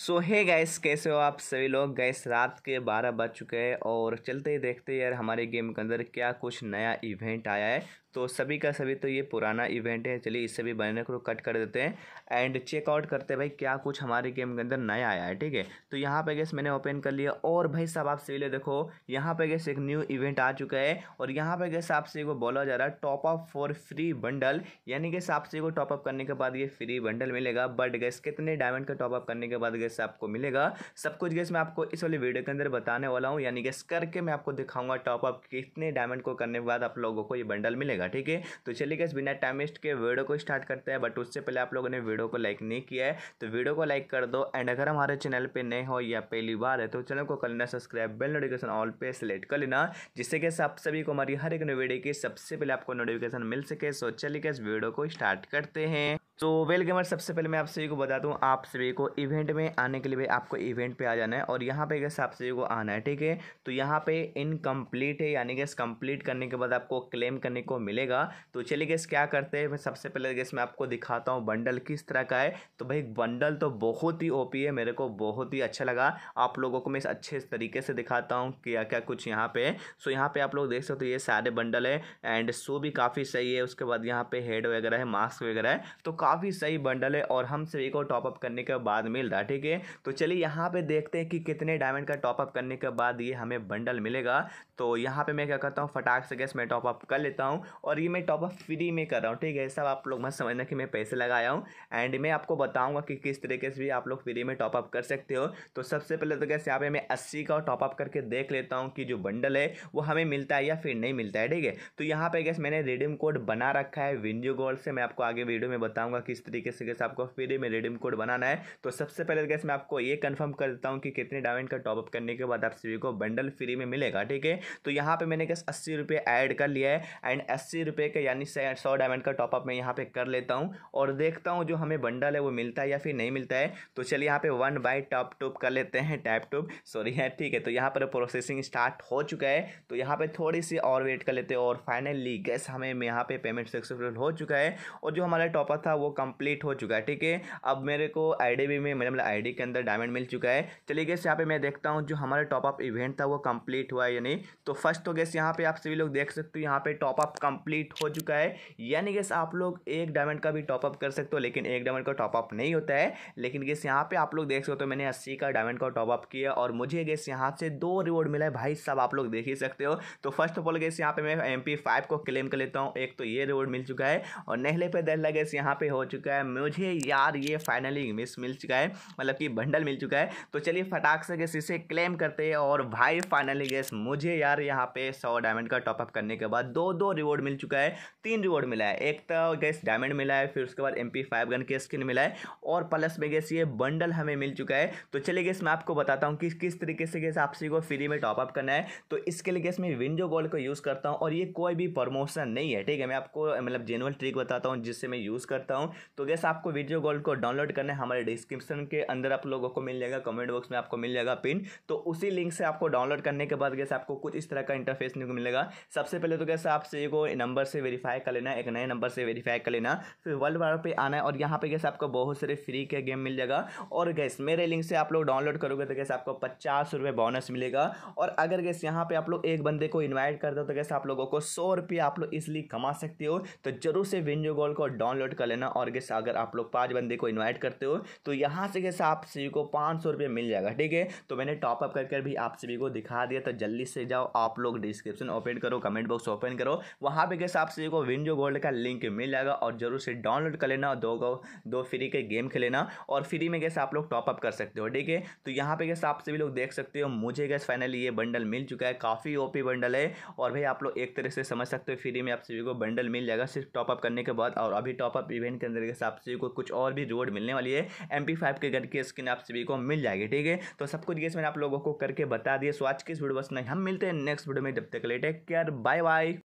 सो है गैस कैसे हो आप सभी लोग गैस रात के बारह बज चुके हैं और चलते ही देखते हैं यार हमारे गेम के अंदर क्या कुछ नया इवेंट आया है तो सभी का सभी तो ये पुराना इवेंट है चलिए इससे भी बनने को कट कर देते हैं एंड चेकआउट करते हैं भाई क्या कुछ हमारे गेम के अंदर नया आया है ठीक है तो यहाँ पे गैस मैंने ओपन कर लिया और भाई साहब आप सभी देखो यहाँ पे गैस एक न्यू इवेंट आ चुका है और यहाँ पे गैस आपसे को बोला जा रहा है top up for free bundle यानी गैस आपसे को टॉपअप करने के बाद ये फ्री बंडल मिलेगा बट गैस कितने डायमंड का टॉपअप करने के बाद गैस गैस से आपको मिलेगा सब कुछ गैस मैं आपको इस वाली वीडियो के अंदर बताने वाला हूँ यानी गैस करके मैं आपको दिखाऊंगा टॉप अप कितने डायमंड को करने के बाद आप लोगों को ये बंडल मिलेगा ठीक है तो चलिए गैस बिना टाइमिस्ट के वीडियो को स्टार्ट करते हैं बट उससे पहले आप लोगों ने वीडियो को लाइक नहीं किया है तो वीडियो को लाइक कर दो एंड अगर हमारे चैनल पर नए हो या पहली बार है तो चैनल को कर लेना सब्सक्राइब बेल नोटिफिकेशन ऑल पे सेलेक्ट कर लेना जिससे गैस आप सभी को हमारी हर एक नई वीडियो की सबसे पहले आपको नोटिफिकेशन मिल सके सो चलिए गैस वीडियो को स्टार्ट करते हैं तो वेल गेमर सबसे पहले मैं आप सभी को बता दूं आप सभी को इवेंट में आने के लिए भाई आपको इवेंट पे आ जाना है और यहाँ पे आप आपसे को आना है ठीक है तो यहाँ पे इनकम्प्लीट है यानी इस कम्प्लीट करने के बाद आपको क्लेम करने को मिलेगा तो चलिए गैस क्या करते हैं सबसे पहले गैस मैं आपको दिखाता हूँ बंडल किस तरह का है तो भाई बंडल तो बहुत ही ओपी है मेरे को बहुत ही अच्छा लगा आप लोगों को मैं अच्छे तरीके से दिखाता हूँ क्या क्या कुछ यहाँ पे सो यहाँ पे आप लोग देख सकते हो ये सारे बंडल है एंड शो भी काफ़ी सही है उसके बाद यहाँ पे हेड वगैरह है मास्क वगैरह है तो काफ़ी सही बंडल है और हम सभी को टॉपअप करने के बाद मिल रहा है ठीक है ओके तो चलिए यहाँ पे देखते हैं कि कितने डायमंड का टॉपअप करने के बाद ये हमें बंडल मिलेगा तो यहाँ पे मैं क्या करता हूँ फटाक से गैस मैं टॉपअप कर लेता हूँ और ये मैं टॉपअप फ्री में कर रहा हूँ ठीक है सब आप लोग मत समझना कि मैं पैसे लगाया हूँ एंड मैं आपको बताऊँगा कि किस तरीके से भी आप लोग फ्री में टॉपअप कर सकते हो तो सबसे पहले तो गैस यहाँ पर मैं अस्सी का टॉपअप करके देख लेता हूँ कि जो बंडल है वो हमें मिलता है या फिर नहीं मिलता है ठीक है तो यहाँ पर गैस मैंने रिडीम कोड बना रखा है विंडियो गोल्ड से मैं आपको आगे वीडियो में बताऊँगा किस तरीके से गैस आपको फ्री में रिडीम कोड बनाना है तो सबसे पहले तो गैस मैं आपको ये कंफर्म कर देता हूँ कि कितने डायमंड का टॉपअप करने के बाद आप सभी को बंडल फ्री में मिलेगा ठीक है तो यहाँ पे मैंने गैस अस्सी रुपये ऐड कर लिया है एंड अस्सी रुपये का यानी सौ डायमंड का टॉपअप मैं यहाँ पे कर लेता हूँ और देखता हूँ जो हमें बंडल है वो मिलता है या फिर नहीं मिलता है तो चलिए यहाँ पे वन बाई टॉप टूप कर लेते हैं टैप टूप सॉरी है ठीक है तो यहाँ पर प्रोसेसिंग स्टार्ट हो चुका है तो यहाँ पे थोड़ी सी और वेट कर लेते हैं और फाइनली गैस हमें यहाँ पे पेमेंट सक्सेसफुल हो चुका है और जो हमारा टॉपअप था वो कंप्लीट हो चुका है ठीक है अब मेरे को आई में मतलब आई आईडी के अंदर डायमंड मिल चुका है चलिए गैस यहाँ पे मैं देखता हूँ जो हमारा टॉपअप इवेंट था वो कंप्लीट हुआ है या नहीं तो फर्स्ट तो गैस यहाँ पे आप सभी लोग देख सकते हो यहाँ पे टॉपअप कंप्लीट हो चुका है यानी गैस आप लोग एक डायमंड का भी टॉपअप कर सकते हो लेकिन एक डायमंड का टॉपअप नहीं होता है लेकिन गैस यहाँ पे आप लोग देख सकते हो मैंने अस्सी का डायमंड का टॉपअप किया और मुझे गैस यहाँ से दो रिवॉर्ड मिला है भाई सब आप लोग देख ही सकते हो तो फर्स्ट ऑफ ऑल गैस यहाँ पे मैं एम को क्लेम कर लेता हूँ एक तो ये रिवॉर्ड मिल चुका है और नहले पे दहला गैस यहाँ पे हो चुका है मुझे यार ये फाइनली मिस मिल चुका है मतलब कि बंडल मिल चुका है तो चलिए फटाक से गैस इसे क्लेम करते हैं और भाई फाइनली गैस मुझे यार यहाँ पे सौ डायमंड का टॉपअप करने के बाद दो दो रिवॉर्ड मिल चुका है तीन रिवॉर्ड मिला है एक तो गैस डायमंड मिला है फिर उसके बाद एम गन की स्किन मिला है और प्लस में गैस ये बंडल हमें मिल चुका है तो चलिए गैस मैं आपको बताता हूँ कि किस तरीके से गैस आपसी को फ्री में टॉपअप करना है तो इसके लिए गैस मैं विंडो गोल्ड को यूज़ करता हूँ और ये कोई भी प्रमोशन नहीं है ठीक है मैं आपको मतलब जेनुअल ट्रिक बताता हूँ जिससे मैं यूज़ करता हूँ तो गैस आपको वीडियो गोल्ड को डाउनलोड करना है हमारे डिस्क्रिप्शन के अंदर आप लोगों को मिल जाएगा कमेंट बॉक्स में आपको मिल जाएगा पिन तो उसी लिंक से आपको डाउनलोड करने के बाद गैस आपको कुछ इस तरह का इंटरफेस नहीं मिलेगा सबसे पहले तो कैसे आपसे एक नंबर से वेरीफाई कर लेना एक नए नंबर से वेरीफाई कर लेना फिर वर्ल्ड वार पर आना है और यहाँ पर कैसे आपको बहुत सारे फ्री के गेम मिल जाएगा और गैस मेरे लिंक से आप लोग डाउनलोड करोगे तो कैसे आपको पचास बोनस मिलेगा और अगर गैस यहाँ पर आप लोग एक बंदे को इन्वाइट कर दो तो कैसे आप लोगों को सौ रुपये आप लोग इसलिए कमा सकते हो तो जरूर से विंजो गोल को डाउनलोड कर लेना और गैस अगर आप लोग पाँच बंदे को इन्वाइट करते हो तो यहाँ से कैसे आप सभी को पाँच सौ रुपये मिल जाएगा ठीक है तो मैंने टॉपअप करके भी आप सभी को दिखा दिया तो जल्दी से जाओ आप लोग डिस्क्रिप्शन ओपन करो कमेंट बॉक्स ओपन करो वहाँ पर कैसे आप सभी को विंजो गोल्ड का लिंक मिल जाएगा और जरूर से डाउनलोड कर लेना दो दो फ्री के गेम खेलेना और फ्री में कैसे आप लोग टॉपअप कर सकते हो ठीक है तो यहाँ पे कैसे आप सभी लोग देख सकते हो मुझे कैसे फाइनली ये बंडल मिल चुका है काफ़ी ओपी बंडल है और भाई आप लोग एक तरह से समझ सकते हो फ्री में आप सभी को बंडल मिल जाएगा सिर्फ टॉपअप करने के बाद और अभी टॉपअप इवेंट के अंदर कैसे आप सभी को कुछ और भी रोड मिलने वाली है एम पी फाइव के गन के की स्क्रीन आप सभी को मिल जाएगी ठीक है तो सब कुछ गेस मैंने आप लोगों को करके बता दिया सो आज की इस वीडियो बस नहीं हम मिलते हैं नेक्स्ट वीडियो में जब तक लेटे केयर बाय बाय